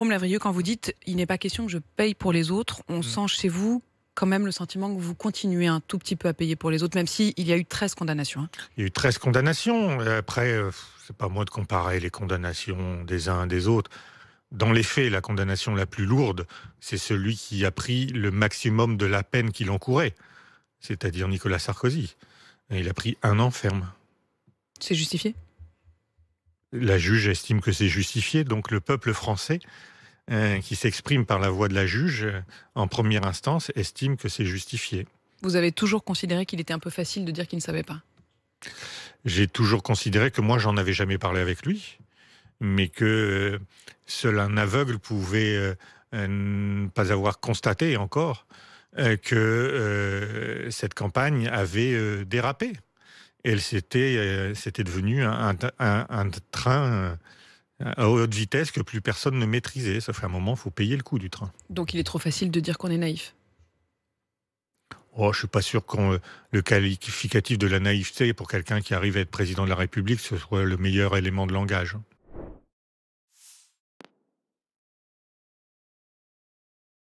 Jérôme Lavrieux, quand vous dites il n'est pas question que je paye pour les autres, on mm. sent chez vous quand même le sentiment que vous continuez un tout petit peu à payer pour les autres, même s'il hein. il y a eu 13 condamnations. Il y a eu 13 condamnations. Après, euh, c'est pas moi de comparer les condamnations des uns des autres. Dans les faits, la condamnation la plus lourde, c'est celui qui a pris le maximum de la peine qu'il encourait, c'est-à-dire Nicolas Sarkozy. il a pris un an ferme. C'est justifié la juge estime que c'est justifié, donc le peuple français, euh, qui s'exprime par la voix de la juge euh, en première instance, estime que c'est justifié. Vous avez toujours considéré qu'il était un peu facile de dire qu'il ne savait pas J'ai toujours considéré que moi, j'en avais jamais parlé avec lui, mais que euh, seul un aveugle pouvait ne pas avoir constaté encore que cette campagne avait dérapé elle c'était, euh, c'était devenu un, train euh, à haute vitesse que plus personne ne maîtrisait. Ça fait un moment, il faut payer le coût du train. Donc il est trop facile de dire qu'on est naïf Oh, je suis pas sûr que euh, le qualificatif de la naïveté pour quelqu'un qui arrive à être président de la République, ce soit le meilleur élément de langage.